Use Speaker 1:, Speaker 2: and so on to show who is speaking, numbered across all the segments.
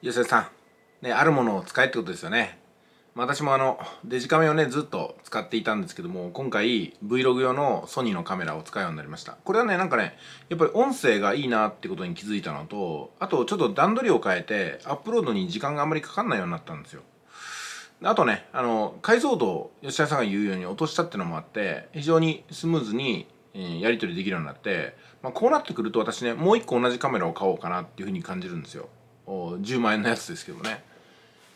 Speaker 1: 吉田さん、ね、あるものを使えってことですよね。まあ、私もあの、デジカメをね、ずっと使っていたんですけども、今回 Vlog 用のソニーのカメラを使うようになりました。これはね、なんかね、やっぱり音声がいいなってことに気づいたのと、あとちょっと段取りを変えて、アップロードに時間があんまりかかんないようになったんですよ。あとね、あの、解像度を吉田さんが言うように落としたってのもあって、非常にスムーズに、えー、やり取りできるようになって、まあ、こうなってくると私ね、もう一個同じカメラを買おうかなっていうふうに感じるんですよ。10万円のやつですけどね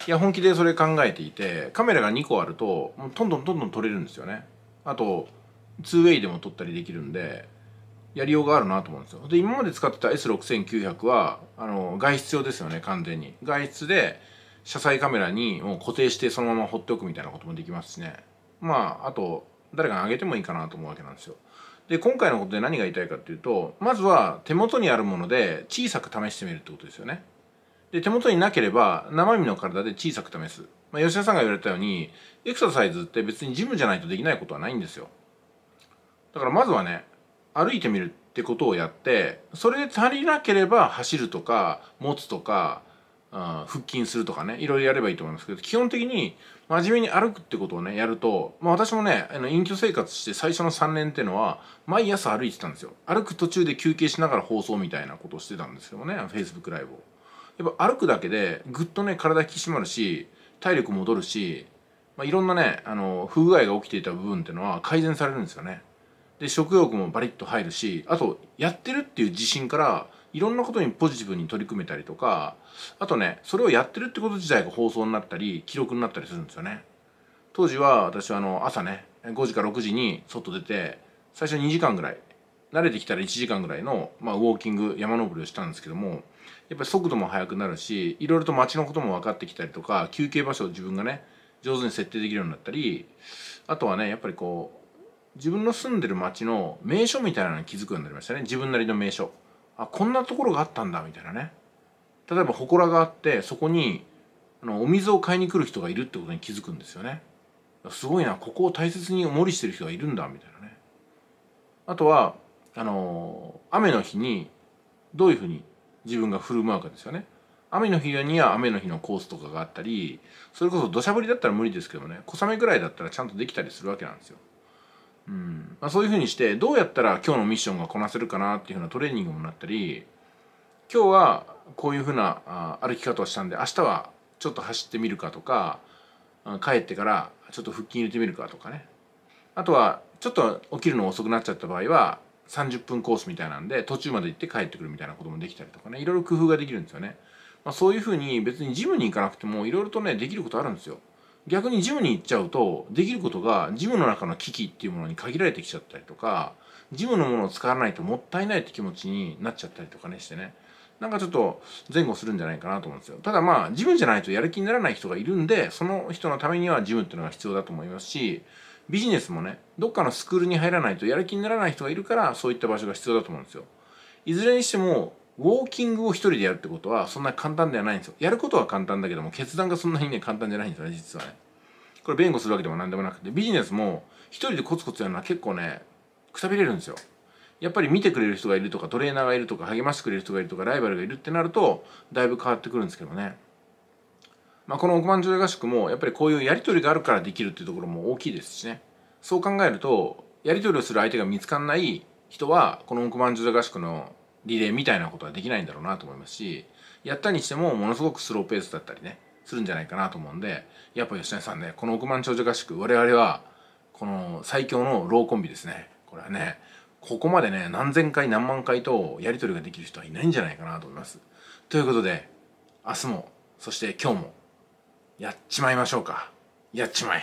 Speaker 1: いや本気でそれ考えていてカメラが2個あるともうどんどんどんどん撮れるんですよねあと 2way でも撮ったりできるんでやりようがあるなと思うんですよで今まで使ってた S6900 はあの外出用ですよね完全に外出で車載カメラにもう固定してそのまま放っておくみたいなこともできますしねまああと誰かにあげてもいいかなと思うわけなんですよで今回のことで何が言いたいかっていうとまずは手元にあるもので小さく試してみるってことですよねで、手元になければ生身の体で小さく試す。まあ、吉田さんが言われたように、エクササイズって別にジムじゃないとできないことはないんですよ。だからまずはね、歩いてみるってことをやって、それで足りなければ走るとか、持つとか、うん、腹筋するとかね、いろいろやればいいと思いますけど、基本的に真面目に歩くってことをね、やると、まあ私もね、あの隠居生活して最初の3年っていうのは、毎朝歩いてたんですよ。歩く途中で休憩しながら放送みたいなことをしてたんですけどもね、Facebook ライブを。やっぱ歩くだけでぐっとね体引き締まるし体力戻るし、まあ、いろんなねあの不具合が起きていた部分っていうのは改善されるんですよねで食欲もバリッと入るしあとやってるっていう自信からいろんなことにポジティブに取り組めたりとかあとねそれをやってるってこと自体が放送になったり記録になったりするんですよね当時は私はあの朝ね5時か6時に外出て最初2時間ぐらい慣れてきたら1時間ぐらいの、まあ、ウォーキング山登りをしたんですけどもやっぱり速度も速くなるしいろいろと街のことも分かってきたりとか休憩場所を自分がね上手に設定できるようになったりあとはねやっぱりこう自分の住んでる街の名所みたいなのに気づくようになりましたね自分なりの名所あこんなところがあったんだみたいなね例えば祠があってそこにあのお水を買いに来る人がいるってことに気づくんですよねすごいなここを大切にお守りしてる人がいるんだみたいなねあとはあの雨の日にどういうふうに自分が振る舞うかですよね。雨の日には雨の日のコースとかがあったりそれこそ土砂降りだったら無理ですけどね小雨ぐらいだったらちゃんとできたりするわけなんですよ。うんまあ、そういうふうにしてどうやったら今日のミッションがこなせるかなっていうふうなトレーニングもなったり今日はこういうふうなあ歩き方をしたんで明日はちょっと走ってみるかとか帰ってからちょっと腹筋入れてみるかとかねあとはちょっと起きるの遅くなっちゃった場合は30分コースみたいなんで途中まで行って帰ってくるみたいなこともできたりとかねいろいろ工夫ができるんですよね、まあ、そういうふうに別にジムに行かなくてもいろいろとねできることあるんですよ逆にジムに行っちゃうとできることがジムの中の機器っていうものに限られてきちゃったりとかジムのものを使わないともったいないって気持ちになっちゃったりとかねしてねなんかちょっと前後するんじゃないかなと思うんですよ。ただまあ、ジムじゃないとやる気にならない人がいるんで、その人のためにはジムっていうのが必要だと思いますし、ビジネスもねどっかのスクールに入らないとやる気にならない人がいるからそういった場所が必要だと思うんですよいずれにしてもウォーキングを一人でやるってことはそんな簡単ではないんですよやることは簡単だけども決断がそんなにね簡単じゃないんですよね実はねこれ弁護するわけでも何でもなくてビジネスも一人でコツコツやるのは結構ねくたびれるんですよやっぱり見てくれる人がいるとかトレーナーがいるとか励ましてくれる人がいるとかライバルがいるってなるとだいぶ変わってくるんですけどねまあ、この億万長者合宿もやっぱりこういうやり取りがあるからできるっていうところも大きいですしねそう考えるとやり取りをする相手が見つかんない人はこの億万長者合宿のリレーみたいなことはできないんだろうなと思いますしやったにしてもものすごくスローペースだったりねするんじゃないかなと思うんでやっぱ吉成さんねこの億万長者合宿我々はこの最強のローコンビですねこれはねここまでね何千回何万回とやり取りができる人はいないんじゃないかなと思います。ということで明日もそして今日もやっちまいましょうかやっちまえ